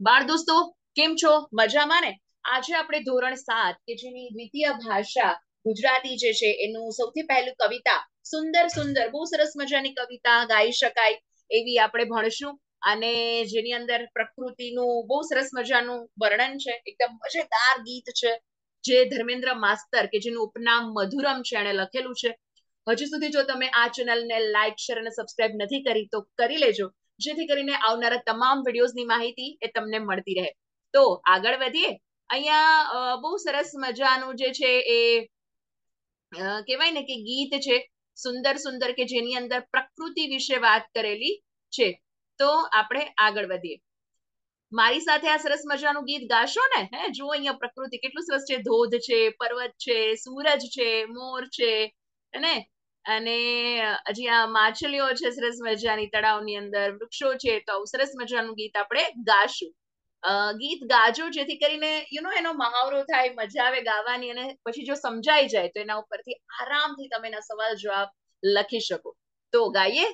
બાળ દોસ્તો કેમ છો મજામાં ને આજે આપણે ધોરણ સાત કે જેની દ્વિતીય ભાષા ગુજરાતી જે છે એનું સૌથી પહેલું કવિતા સુંદર સુંદર બહુ સરસ મજાની કવિતા ગાઈ શકાય એવી આપણે ભણશું અને જેની અંદર પ્રકૃતિનું બહુ સરસ મજાનું વર્ણન છે એકદમ મજેદાર ગીત છે જે ધર્મેન્દ્ર માસ્તર કે જેનું ઉપનામ મધુરમ છે એણે લખેલું છે હજુ સુધી જો તમે આ ચેનલને લાઈક શેર અને સબસ્ક્રાઈબ નથી કરી તો કરી લેજો જેથી કરીને આવનારા તમામ વિડીયોઝની માહિતી એ તમને મળતી રહે તો આગળ વધીએ અહીંયા બહુ સરસ મજાનું જે છે એ કહેવાય ને કે ગીત છે સુંદર સુંદર કે જેની અંદર પ્રકૃતિ વિશે વાત કરેલી છે તો આપણે આગળ વધીએ મારી સાથે આ સરસ મજાનું ગીત ગાશો ને હે જુઓ અહીંયા પ્રકૃતિ કેટલું સરસ છે ધોધ છે પર્વત છે સૂરજ છે મોર છે અને અને જ્યાં માછલીઓ છે સરસ મજાની તળાવની અંદર વૃક્ષો છે તો સરસ મજાનું ગીત આપણે ગાશું ગીત ગાજો જેથી કરીને યુ નો એનો મહાવરો થાય મજા આવે ગાવાની અને પછી જો સમજાઈ જાય તો એના ઉપરથી આરામથી તમે એના સવાલ જવાબ લખી શકો તો ગાઈએ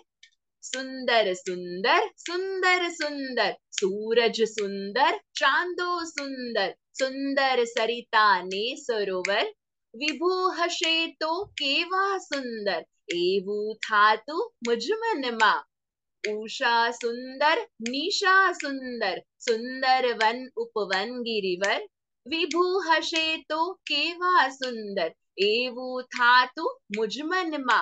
સુંદર સુંદર સુંદર સુંદર સૂરજ સુંદર ચાંદો સુંદર સુંદર સરિતા ને સરોવર विभूह शेतो केवा सुंदर एवु धातु मुजमनमा उषा सुंदर निशा सुंदर सुंदर वन उपवन गिरिवर विभूह शेतो केवा सुंदर एवु धातु मुजमनमा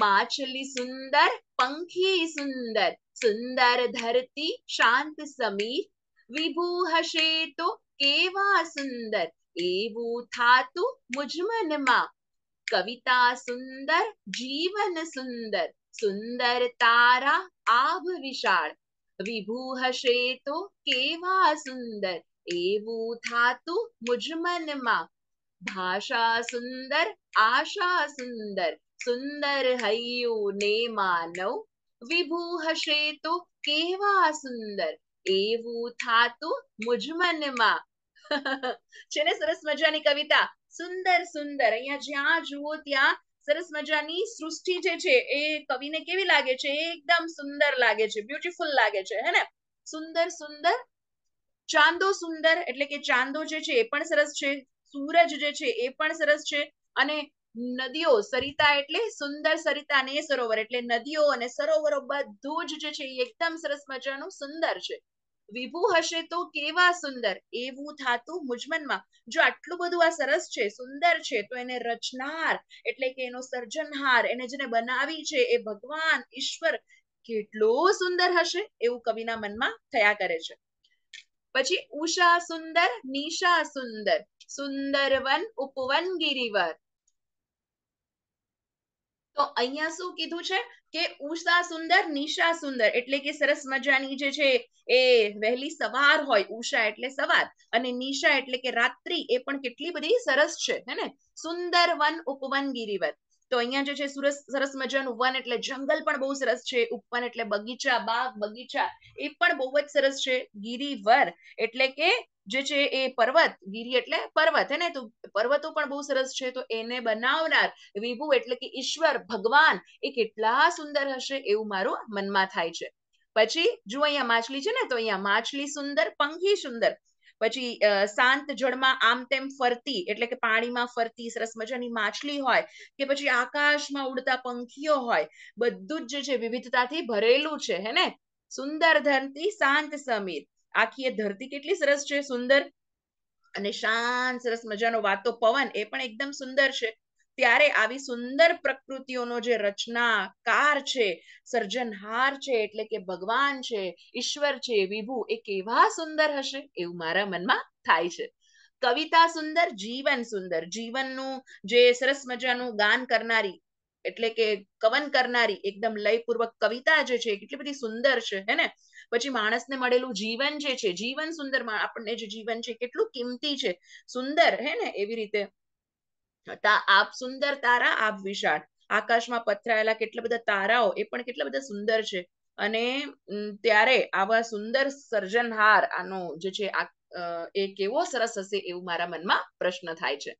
माचली सुंदर पंखी सुंदर सुंदर धरती शांत समीर विभूह शेतो केवा सुंदर એવું થાતું મુજમનમાં કવિતા સુંદર જીવન સુંદર સુંદર તારા આભ વિશાળ વિભુ હશે તો કેવા સુંદર એવું થાતું મુજમનમાં ભાષા સુંદર આશા સુંદર સુંદર હૈયું ને માનવ વિભુ હશે તો કેવા સુંદર એવું થાતું મુજમનમાં છે ને સરસ મજાની કવિતા સુંદર સુંદર અહીંયા જ્યાં જુઓ ત્યાં સરસ મજાની સૃષ્ટિ જે છે એ કવિને કેવી લાગે છે એકદમ સુંદર લાગે છે બ્યુટીફુલ લાગે છે હે ને સુંદર સુંદર ચાંદો સુંદર એટલે કે ચાંદો જે છે એ પણ સરસ છે સૂરજ જે છે એ પણ સરસ છે અને નદીઓ સરિતા એટલે સુંદર સરિતા અને સરોવર એટલે નદીઓ અને સરોવરો બધું જ જે છે એ એકદમ સરસ મજાનું સુંદર છે વિભુ હશે તો કેવા સુંદર એવું થતું મુજમનમાં જો આટલું બધું આ સરસ છે સુંદર છે તો એને રચનાર એટલે કે એનો સર્જનહાર એને જેને બનાવી છે એ ભગવાન ઈશ્વર કેટલો સુંદર હશે એવું કવિના મનમાં થયા કરે છે પછી ઉષા સુંદર નિશા સુંદર સુંદર વન ઉપવન ગિરિવર તો અહીંયા શું કીધું છે કે ઉષા સુંદર નિશા સુંદર એટલે કે સરસ મજાની જે છે એ વહેલી સવાર હોય ઉષા એટલે સવાર અને નિશા એટલે કે રાત્રિ એ પણ કેટલી બધી સરસ છે હે ને સુંદર વન ઉપવન ગિરિવત તો અહીંયા જે છે સુરસ સરસ મજાનું વન એટલે જંગલ પણ બહુ સરસ છે ઉપવન એટલે બગીચા બાગ બગીચા એ પણ બહુ જ સરસ છે ગિરિવર એટલે કે જે છે એ પર્વત ગીરી એટલે પર્વત હે ને તો પર્વતો પણ બહુ સરસ છે તો એને બનાવનાર વિભુ એટલે કે ઈશ્વર ભગવાન એ કેટલા સુંદર હશે એવું મારું મનમાં થાય છે પછી જો અહીંયા માછલી છે ને તો અહીંયા માછલી સુંદર પંખી સુંદર પછી શાંત જળમાં આમ તેમ ફરતી એટલે કે પાણીમાં ફરતી સરસ મજાની માછલી હોય કે પછી આકાશમાં ઉડતા પંખીઓ હોય બધું જ છે વિવિધતાથી ભરેલું છે હે ને સુંદર ધરતી શાંત સમીર આખી એ ધરતી કેટલી સરસ છે સુંદર અને શાંત સરસ મજાનો વાતો પવન એ પણ એકદમ સુંદર છે ત્યારે આવી સુંદર પ્રકૃતિઓનો જે રચનાકાર છે સર્જનહાર છે એટલે કે ભગવાન છે ઈશ્વર છે વિભુ એ કેવા સુંદર હશે એવું મારા મનમાં થાય છે કવિતા સુંદર જીવન સુંદર જીવનનું જે સરસ મજાનું ગાન કરનારી એટલે કે કવન કરનારી એકદમ લયપૂર્વક કવિતા જે છે કેટલી બધી સુંદર છે હે ને પછી માણસને મળેલું જીવન જે છે જીવન સુંદર આપણને જે જીવન છે કેટલું કિંમતી છે સુંદર હે ને એવી રીતે તા આપ સુંદર તારા આપ વિશાળ આકાશમાં પથરાયેલા કેટલા બધા તારાઓ એ પણ કેટલા બધા સુંદર છે અને ત્યારે આવા સુંદર સર્જનહાર આનો જે છે એ કેવો સરસ હશે એવું મારા મનમાં પ્રશ્ન થાય છે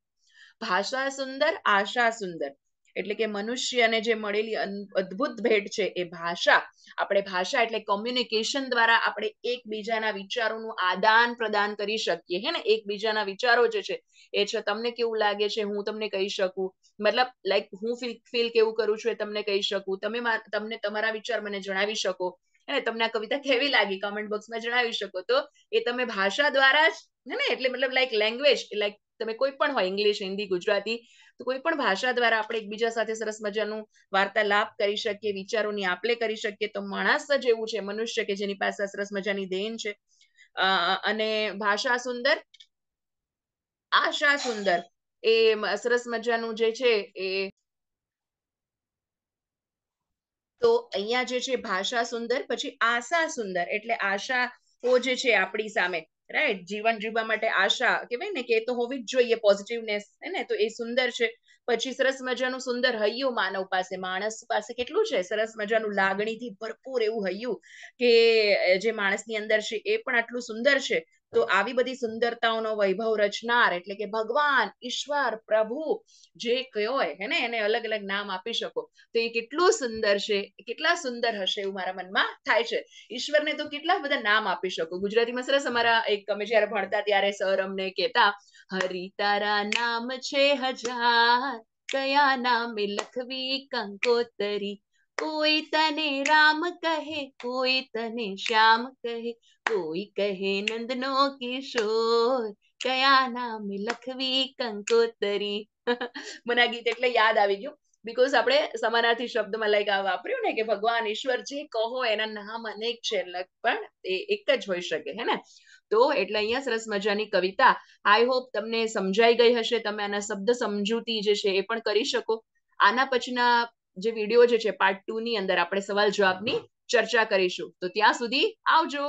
ભાષા સુંદર આશા સુંદર એટલે કે મનુષ્યને જે મળેલી અદ્ભુત ભેટ છે એ ભાષા આપણે ભાષા એટલે કોમ્યુનિકેશન દ્વારા આપણે એકબીજાના વિચારોનું આદાન પ્રદાન કરી શકીએ હે ને એકબીજાના વિચારો જે છે એ છે તમને કેવું લાગે છે હું તમને કહી શકું મતલબ લાઈક હું ફીલ ફીલ કેવું કરું છું એ તમને કહી શકું તમે તમને તમારા વિચાર મને જણાવી શકો હે તમને આ કવિતા કેવી લાગી કોમેન્ટ બોક્સમાં જણાવી શકો તો એ તમે ભાષા દ્વારા જ હે ને એટલે મતલબ લાઈક લેંગ્વેજ લાઈક તમે કોઈ પણ હોય ઇંગ્લિશ હિન્દી ગુજરાતી તો કોઈ પણ ભાષા દ્વારા આપણે એકબીજા સાથે સરસ મજાનું વાર્તાલાપ કરી શકીએ વિચારોની આપલે કરી શકીએ તો માણસ જ એવું છે મનુષ્ય કે જેની પાસે સરસ મજાની દેન છે અને ભાષા સુંદર આશા સુંદર એ સરસ મજાનું જે છે એ તો અહીંયા જે છે ભાષા સુંદર પછી આશા સુંદર એટલે આશા જે છે આપણી સામે રાઈટ જીવન જીવવા માટે આશા કહેવાય ને કે એ તો હોવી જ જોઈએ પોઝિટિવનેસ હે ને તો એ સુંદર છે પછી સરસ મજાનું સુંદર હૈયું માનવ પાસે માણસ પાસે કેટલું છે સરસ મજાનું લાગણીથી ભરપૂર એવું હૈયું કે જે માણસની અંદર છે એ પણ આટલું સુંદર છે તો આવી બધી સુંદરતાઓનો વૈભવ રચનાર એટલે કે ભગવાન ઈશ્વર પ્રભુ જે કયો હે ને એને અલગ અલગ નામ આપી શકો તો એ કેટલું સુંદર છે કેટલા સુંદર હશે એવું મારા મનમાં થાય છે ઈશ્વરને તો કેટલા બધા નામ આપી શકો ગુજરાતીમાં સરસ અમારા એક અમે જયારે ભણતા ત્યારે સર અમને કહેતા હરિ તારા નામ છે હજાર કયા નામે લખવી કંકોતરી કોઈ તને રામ કહે કોઈ તને શ્યામ કહે કોઈ કહે નંદ નો કિશોર કયા નામ લખવી કંકોતરી મને આ ગીત એટલે યાદ આવી ગયું બીકોઝ આપણે સમાનાર્થી શબ્દમાં લઈ આ વાપર્યું ને કે ભગવાન ઈશ્વર જે કહો એના નામ અનેક છે પણ એ એક જ હોઈ શકે હે ને તો એટલે અહીંયા સરસ મજાની કવિતા આઈ હોપ તમને સમજાઈ ગઈ હશે તમે આના શબ્દ સમજૂતી જે છે એ પણ કરી શકો આના પછીના જે વિડીયો જે છે પાર્ટ ટુ ની અંદર આપણે સવાલ જવાબની ચર્ચા કરીશું તો ત્યાં સુધી આવજો